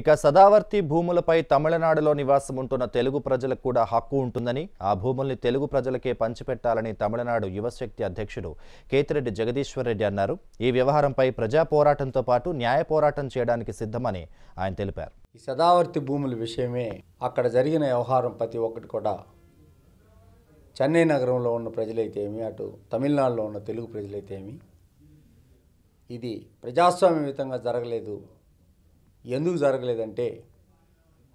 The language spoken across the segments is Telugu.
ఇక సదావర్తి భూములపై తమిళనాడులో నివాసం ఉంటున్న తెలుగు ప్రజలకు కూడా హక్కు ఉంటుందని ఆ భూముల్ని తెలుగు ప్రజలకే పంచిపెట్టాలని తమిళనాడు యువశక్తి అధ్యక్షుడు కేతిరెడ్డి జగదీశ్వర్ రెడ్డి అన్నారు ఈ వ్యవహారంపై ప్రజా పోరాటంతో పాటు న్యాయ పోరాటం చేయడానికి సిద్ధమని ఆయన తెలిపారు ఈ సదావర్తి భూముల విషయమే అక్కడ జరిగిన వ్యవహారం ప్రతి ఒక్కటి కూడా చెన్నై నగరంలో ఉన్న ప్రజలైతే ఏమి అటు తమిళనాడులో ఉన్న తెలుగు ప్రజలైతే ఏమి ఇది విధంగా జరగలేదు ఎందుకు జరగలేదంటే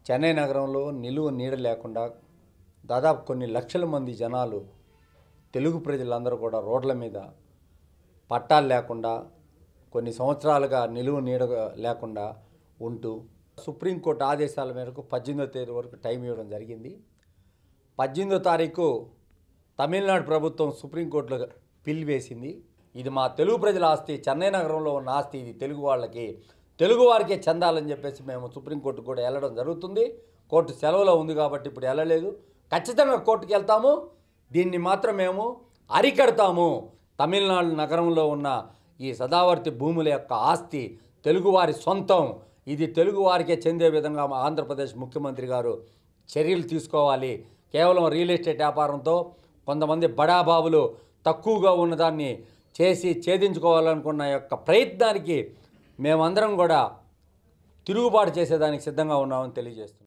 చెన్నై నగరంలో నిలువ నీడ లేకుండా దాదాపు కొన్ని లక్షల మంది జనాలు తెలుగు ప్రజలందరూ కూడా రోడ్ల మీద పట్టాలు లేకుండా కొన్ని సంవత్సరాలుగా నిలువ నీడ లేకుండా ఉంటూ సుప్రీంకోర్టు ఆదేశాల మేరకు పద్దెనిమిదో తేదీ వరకు టైం ఇవ్వడం జరిగింది పద్దెనిమిదో తారీఖు తమిళనాడు ప్రభుత్వం సుప్రీంకోర్టులో పిల్ వేసింది ఇది మా తెలుగు ప్రజల ఆస్తి చెన్నై నగరంలో ఉన్న ఆస్తి ఇది తెలుగు వాళ్ళకి తెలుగువారికే చెందాలని చెప్పేసి మేము సుప్రీంకోర్టు కూడా వెళ్ళడం జరుగుతుంది కోర్టు సెలవులో ఉంది కాబట్టి ఇప్పుడు వెళ్ళలేదు ఖచ్చితంగా కోర్టుకు వెళ్తాము దీన్ని మాత్రం మేము అరికడతాము తమిళనాడు నగరంలో ఉన్న ఈ సదావర్తి భూముల యొక్క ఆస్తి తెలుగువారి సొంతం ఇది తెలుగువారికే చెందే విధంగా మా ఆంధ్రప్రదేశ్ ముఖ్యమంత్రి గారు చర్యలు తీసుకోవాలి కేవలం రియల్ ఎస్టేట్ వ్యాపారంతో కొంతమంది బడాబాబులు తక్కువగా ఉన్నదాన్ని చేసి ఛేదించుకోవాలనుకున్న యొక్క ప్రయత్నానికి మేమందరం కూడా తిరుగుబాటు చేసేదానికి సిద్ధంగా ఉన్నామని తెలియజేస్తున్నాం